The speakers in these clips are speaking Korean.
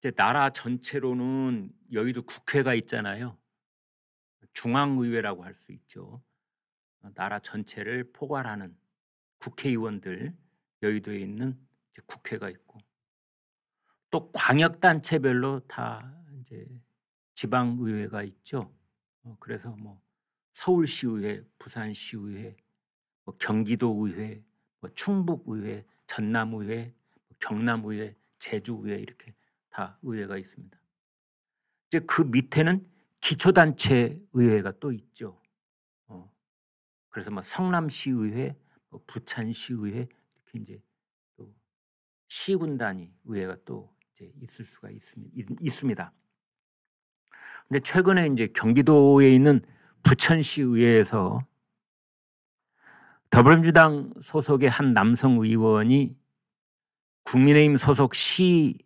이제 나라 전체로는 여의도 국회가 있잖아요. 중앙의회라고 할 수 있죠. 나라 전체를 포괄하는 국회의원들 여의도에 있는 국회가 있고 또 광역단체별로 다 이제 지방의회가 있죠. 어, 그래서 뭐 서울시의회, 부산시의회, 뭐 경기도의회, 뭐 충북의회, 전남의회, 뭐 경남의회, 제주의회 이렇게 다 의회가 있습니다. 이제 그 밑에는 기초단체 의회가 또 있죠. 어. 그래서 뭐 성남시 의회, 뭐 부천시 의회 이렇게 이제 또 시군 단위 의회가 또 이제 있을 수가 있습니다. 근데 최근에 이제 경기도에 있는 부천시 의회에서 더불어민주당 소속의 한 남성 의원이 국민의힘 소속 시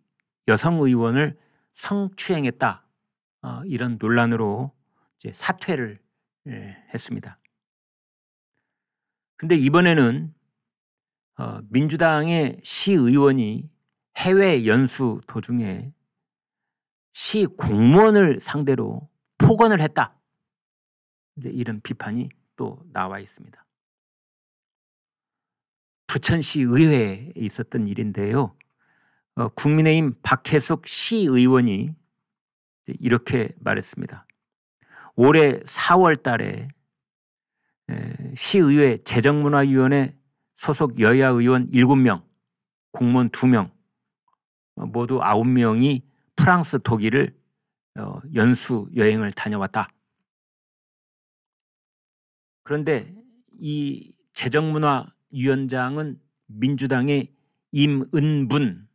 여성 의원을 성추행했다 어, 이런 논란으로 사퇴를 예, 했습니다. 근데 이번에는 어, 민주당의 시의원이 해외 연수 도중에 시 공무원을 상대로 폭언을 했다. 이런 비판이 또 나와 있습니다. 부천시 의회에 있었던 일인데요. 어, 국민의힘 박혜숙 시의원이 이렇게 말했습니다. 올해 4월 달에 시의회 재정문화위원회 소속 여야 의원 7명, 공무원 2명, 어, 모두 9명이 프랑스, 독일을 어, 연수 여행을 다녀왔다. 그런데 이 재정문화위원장은 민주당의 임은분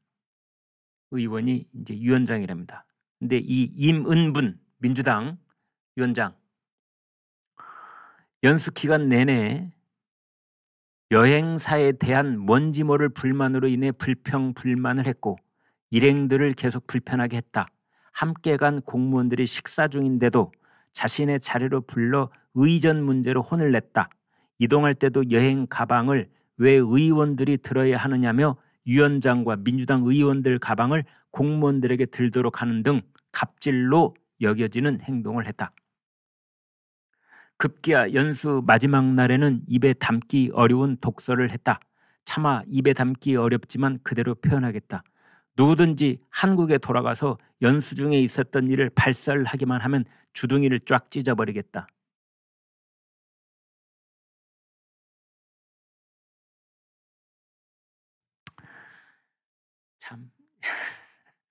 의원이 이제 위원장이랍니다. 근데 이 임은분 민주당 위원장 연수 기간 내내 여행사에 대한 뭔지 모를 불만으로 인해 불평 불만을 했고 일행들을 계속 불편하게 했다. 함께 간 공무원들이 식사 중인데도 자신의 자리로 불러 의전 문제로 혼을 냈다. 이동할 때도 여행 가방을 왜 의원들이 들어야 하느냐며 위원장과 민주당 의원들 가방을 공무원들에게 들도록 하는 등 갑질로 여겨지는 행동을 했다. 급기야 연수 마지막 날에는 입에 담기 어려운 독서를 했다. 차마 입에 담기 어렵지만 그대로 표현하겠다. 누구든지 한국에 돌아가서 연수 중에 있었던 일을 발설하기만 하면 주둥이를 쫙 찢어버리겠다.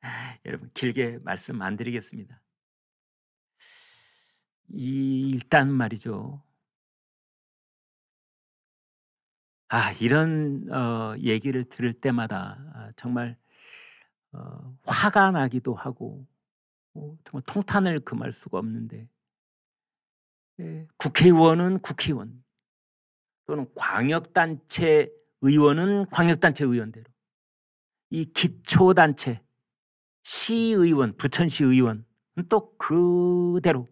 여러분 길게 말씀 안 드리겠습니다. 이 일단 말이죠. 아 이런 어, 얘기를 들을 때마다 아, 정말 어, 화가 나기도 하고 어, 정말 통탄을 금할 수가 없는데 예, 국회의원은 국회의원 또는 광역단체 의원은 광역단체 의원대로 이 기초단체 시의원, 부천시 의원 음, 또 그대로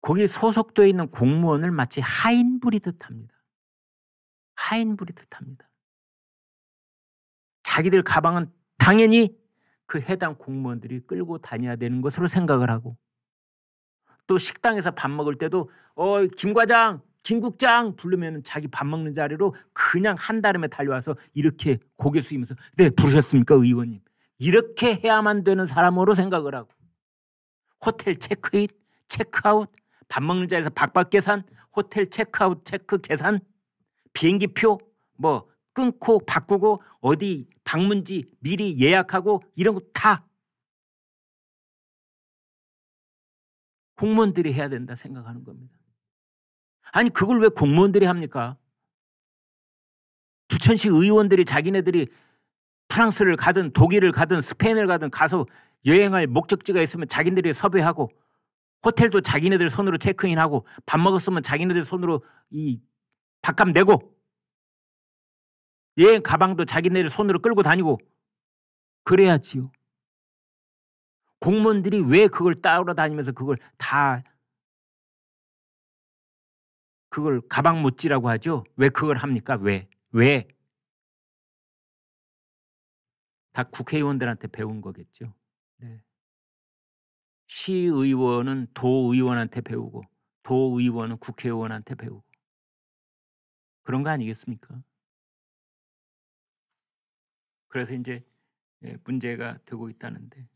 거기 소속돼 있는 공무원을 마치 하인 부리듯 합니다. 하인 부리듯 합니다. 자기들 가방은 당연히 그 해당 공무원들이 끌고 다녀야 되는 것으로 생각을 하고 또 식당에서 밥 먹을 때도 어김 과장 김국장 부르면 자기 밥 먹는 자리로 그냥 한달음에 달려와서 이렇게 고개 숙이면서 네 부르셨습니까 의원님 이렇게 해야만 되는 사람으로 생각을 하고 호텔 체크인 체크아웃 밥 먹는 자리에서 박박 계산 호텔 체크아웃 체크 계산 비행기 표 뭐 끊고 바꾸고 어디 방문지 미리 예약하고 이런 거 다 공무원들이 해야 된다 생각하는 겁니다. 아니 그걸 왜 공무원들이 합니까? 부천시 의원들이 자기네들이 프랑스를 가든 독일을 가든 스페인을 가든 가서 여행할 목적지가 있으면 자기네들이 섭외하고 호텔도 자기네들 손으로 체크인하고 밥 먹었으면 자기네들 손으로 이 밥값 내고 여행 가방도 자기네들 손으로 끌고 다니고 그래야지요. 공무원들이 왜 그걸 따라다니면서 그걸 다 그걸 가방 묻지라고 하죠. 왜 그걸 합니까? 왜? 왜? 다 국회의원들한테 배운 거겠죠. 네. 시의원은 도의원한테 배우고 도의원은 국회의원한테 배우고 그런 거 아니겠습니까? 그래서 이제 예, 문제가 되고 있다는데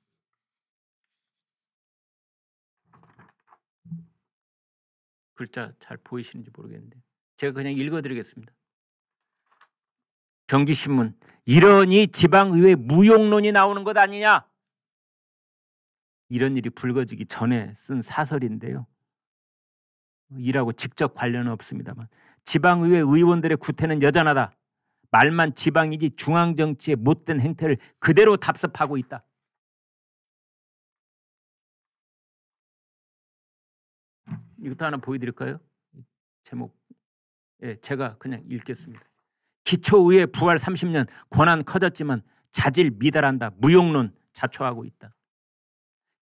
글자 잘 보이시는지 모르겠는데 제가 그냥 읽어드리겠습니다. 경기신문 이러니 지방의회 무용론이 나오는 것 아니냐 이런 일이 불거지기 전에 쓴 사설인데요. 일하고 직접 관련은 없습니다만 지방의회 의원들의 구태는 여전하다. 말만 지방이지 중앙정치의 못된 행태를 그대로 답습하고 있다. 이것도 하나 보여드릴까요? 제목. 예, 제가 그냥 읽겠습니다. 기초 의회 부활 30년 권한 커졌지만 자질 미달한다. 무용론 자초하고 있다.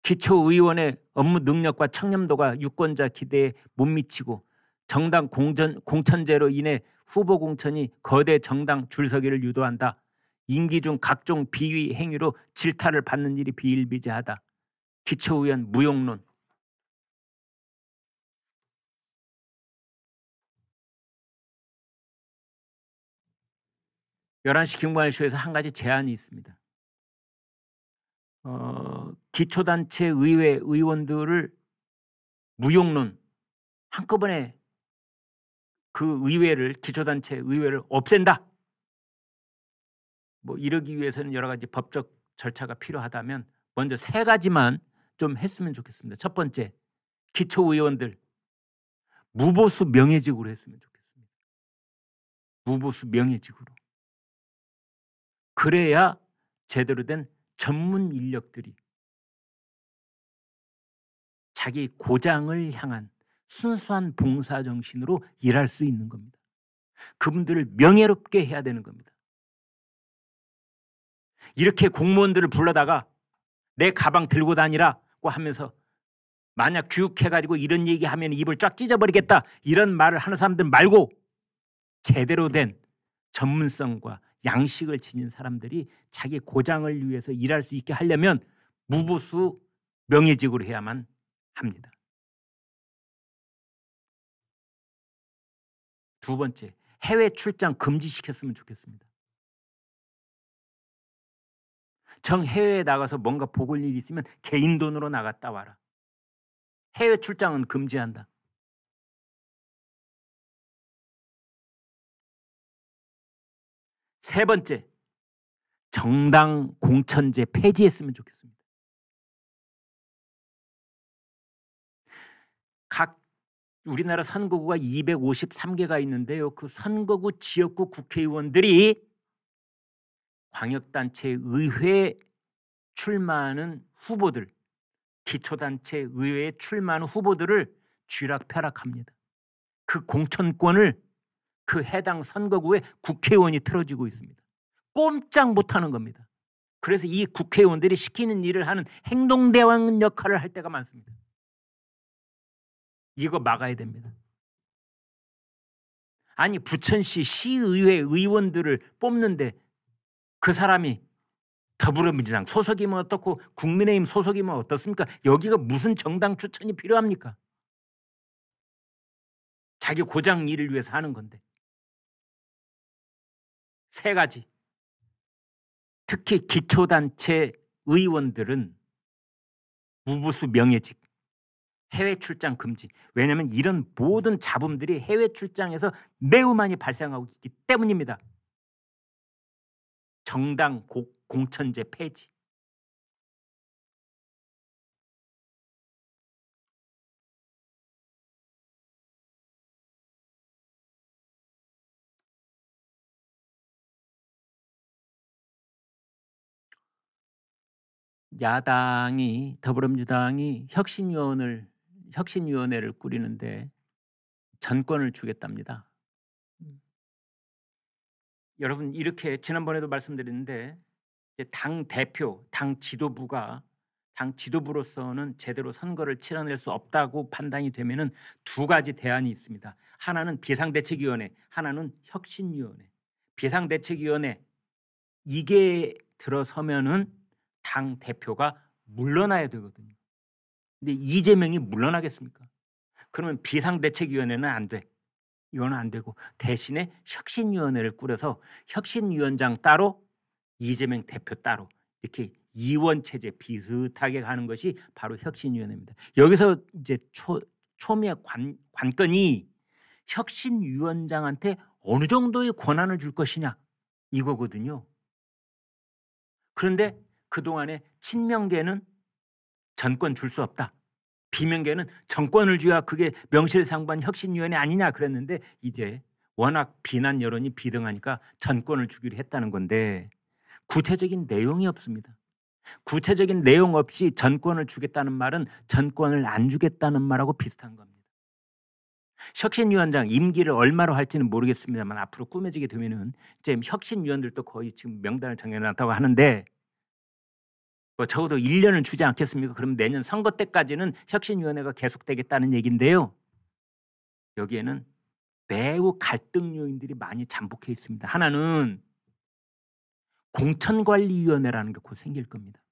기초 의원의 업무 능력과 청렴도가 유권자 기대에 못 미치고 정당 공전, 공천제로 인해 후보 공천이 거대 정당 줄서기를 유도한다. 임기 중 각종 비위 행위로 질타를 받는 일이 비일비재하다. 기초의원 무용론 11시 김관일쇼에서 한 가지 제안이 있습니다. 어, 기초단체 의회 의원들을 무용론 한꺼번에 그 의회를 기초단체 의회를 없앤다. 뭐 이러기 위해서는 여러 가지 법적 절차가 필요하다면 먼저 세 가지만 좀 했으면 좋겠습니다. 첫 번째 기초 의원들 무보수 명예직으로 했으면 좋겠습니다. 무보수 명예직으로 그래야 제대로 된 전문 인력들이 자기 고장을 향한 순수한 봉사 정신으로 일할 수 있는 겁니다. 그분들을 명예롭게 해야 되는 겁니다. 이렇게 공무원들을 불러다가 내 가방 들고 다니라고 하면서 만약 교육해가지고 이런 얘기하면 입을 쫙 찢어버리겠다 이런 말을 하는 사람들 말고 제대로 된 전문성과 양식을 지닌 사람들이 자기 고장을 위해서 일할 수 있게 하려면 무보수 명예직으로 해야만 합니다. 두 번째, 해외 출장 금지시켰으면 좋겠습니다. 정 해외에 나가서 뭔가 보고 올 일이 있으면 개인 돈으로 나갔다 와라. 해외 출장은 금지한다. 세 번째, 정당 공천제 폐지했으면 좋겠습니다. 각 우리나라 선거구가 253개가 있는데요. 그 선거구 지역구 국회의원들이 광역단체 의회 출마하는 후보들, 기초단체 의회에 출마하는 후보들을 쥐락펴락합니다. 그 공천권을 그 해당 선거구에 국회의원이 틀어지고 있습니다. 꼼짝 못하는 겁니다. 그래서 이 국회의원들이 시키는 일을 하는 행동대왕 역할을 할 때가 많습니다. 이거 막아야 됩니다. 아니 부천시 시의회 의원들을 뽑는데 그 사람이 더불어민주당 소속이면 어떻고 국민의힘 소속이면 어떻습니까? 여기가 무슨 정당 추천이 필요합니까? 자기 고장 일을 위해서 하는 건데 세 가지. 특히 기초단체 의원들은 무보수 명예직, 해외 출장 금지. 왜냐하면 이런 모든 잡음들이 해외 출장에서 매우 많이 발생하고 있기 때문입니다. 정당 공천제 폐지. 야당이 더불어민주당이 혁신위원을 혁신위원회를 꾸리는데 전권을 주겠답니다. 음. 여러분 이렇게 지난번에도 말씀드렸는데 당 대표, 당 지도부가 당 지도부로서는 제대로 선거를 치러낼 수 없다고 판단이 되면은 두 가지 대안이 있습니다. 하나는 비상대책위원회, 하나는 혁신위원회. 비상대책위원회 이게 들어서면은 당 대표가 물러나야 되거든요. 근데 이재명이 물러나겠습니까? 그러면 비상대책위원회는 안 돼. 이건안 되고 대신에 혁신위원회를 꾸려서 혁신위원장 따로 이재명 대표 따로 이렇게 이원 체제 비슷하게 가는 것이 바로 혁신위원회입니다. 여기서 이제 초, 초미의 관, 관건이 혁신위원장한테 어느 정도의 권한을 줄 것이냐 이거거든요. 그런데 그동안에 친명계는 전권 줄 수 없다. 비명계는 정권을 주야 그게 명실상부한 혁신위원회 아니냐 그랬는데 이제 워낙 비난 여론이 비등하니까 전권을 주기로 했다는 건데 구체적인 내용이 없습니다. 구체적인 내용 없이 전권을 주겠다는 말은 전권을 안 주겠다는 말하고 비슷한 겁니다. 혁신위원장 임기를 얼마로 할지는 모르겠습니다만 앞으로 꾸며지게 되면은 이제 혁신위원들도 거의 지금 명단을 정해놨다고 하는데 뭐 적어도 1년은 주지 않겠습니까? 그럼 내년 선거 때까지는 혁신위원회가 계속되겠다는 얘기인데요 여기에는 매우 갈등 요인들이 많이 잠복해 있습니다. 하나는 공천관리위원회라는 게 곧 생길 겁니다.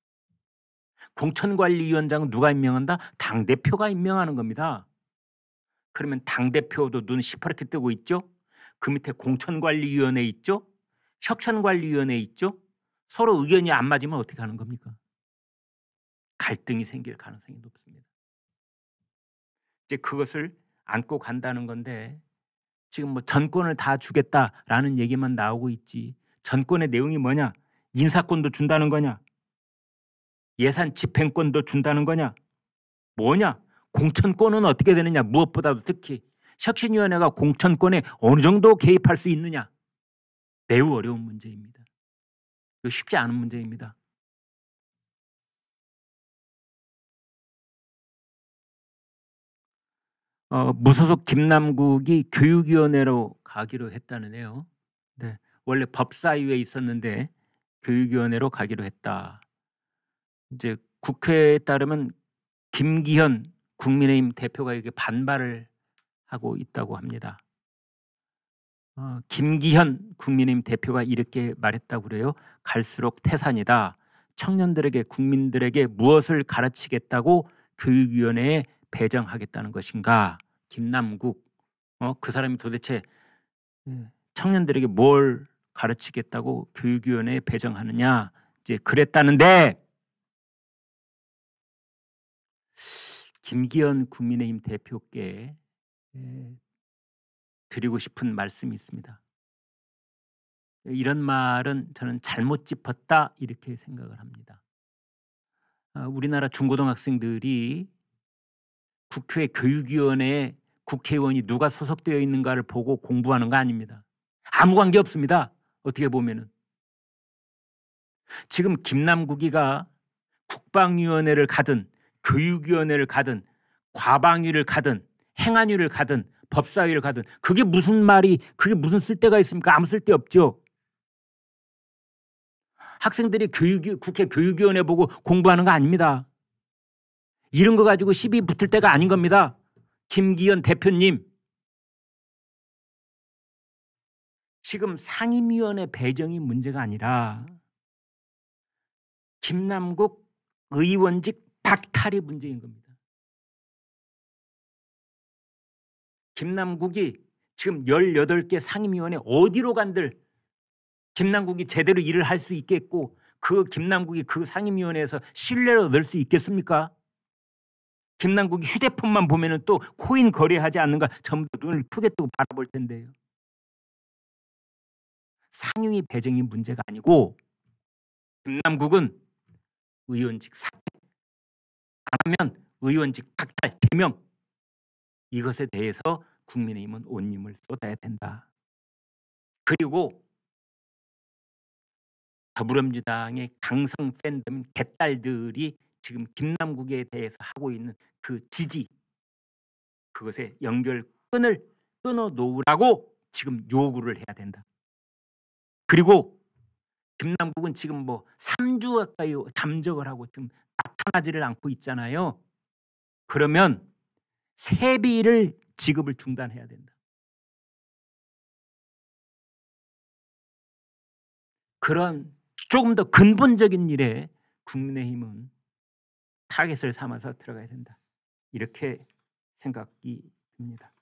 공천관리위원장은 누가 임명한다? 당대표가 임명하는 겁니다. 그러면 당대표도 눈 시퍼렇게 뜨고 있죠? 그 밑에 공천관리위원회 있죠? 혁신관리위원회 있죠? 서로 의견이 안 맞으면 어떻게 하는 겁니까? 갈등이 생길 가능성이 높습니다. 이제 그것을 안고 간다는 건데 지금 뭐 전권을 다 주겠다라는 얘기만 나오고 있지 전권의 내용이 뭐냐? 인사권도 준다는 거냐? 예산 집행권도 준다는 거냐? 뭐냐? 공천권은 어떻게 되느냐? 무엇보다도 특히 혁신위원회가 공천권에 어느 정도 개입할 수 있느냐? 매우 어려운 문제입니다. 쉽지 않은 문제입니다. 어, 무소속 김남국이 교육위원회로 가기로 했다는 해요. 네. 원래 법사위에 있었는데 교육위원회로 가기로 했다. 이제 국회에 따르면 김기현 국민의힘 대표가 이게 반발을 하고 있다고 합니다. 어, 김기현 국민의힘 대표가 이렇게 말했다고 그래요. 갈수록 태산이다. 청년들에게 국민들에게 무엇을 가르치겠다고 교육위원회에 배정하겠다는 것인가? 김남국 어, 그 사람이 도대체 예. 청년들에게 뭘 가르치겠다고 교육위원회에 배정하느냐 이제 그랬다는데 김기현 국민의힘 대표께 예. 드리고 싶은 말씀이 있습니다. 이런 말은 저는 잘못 짚었다 이렇게 생각을 합니다. 아, 우리나라 중고등학생들이 국회 교육위원회에 국회의원이 누가 소속되어 있는가를 보고 공부하는 거 아닙니다. 아무 관계 없습니다. 어떻게 보면은. 지금 김남국이가 국방위원회를 가든 교육위원회를 가든 과방위를 가든 행안위를 가든 법사위를 가든 그게 무슨 말이 그게 무슨 쓸데가 있습니까? 아무 쓸데 없죠. 학생들이 교육, 국회 교육위원회 보고 공부하는 거 아닙니다. 이런 거 가지고 시비 붙을 때가 아닌 겁니다. 김기현 대표님. 지금 상임위원회 배정이 문제가 아니라 김남국 의원직 박탈이 문제인 겁니다. 김남국이 지금 18개 상임위원회 어디로 간들 김남국이 제대로 일을 할 수 있겠고 그 김남국이 그 상임위원회에서 신뢰를얻을수 있겠습니까? 김남국이 휴대폰만 보면은 또 코인 거래하지 않는가 전부 눈을 크게 뜨고 바라볼 텐데요. 상임위 배정이 문제가 아니고 김남국은 의원직 사퇴 안 하면 의원직 박탈 제명 이것에 대해서 국민의힘은 온 힘을 쏟아야 된다. 그리고 더불어민주당의 강성 팬덤 개딸들이 지금 김남국에 대해서 하고 있는 그 지지 그것의 연결 끈을 끊어 놓으라고 지금 요구를 해야 된다. 그리고 김남국은 지금 뭐 3주 가까이 잠적을 하고 지금 나타나지를 않고 있잖아요. 그러면 세비를 지급을 중단해야 된다. 그런 조금 더 근본적인 일에 국민의힘은 타겟을 삼아서 들어가야 된다. 이렇게 생각이 듭니다.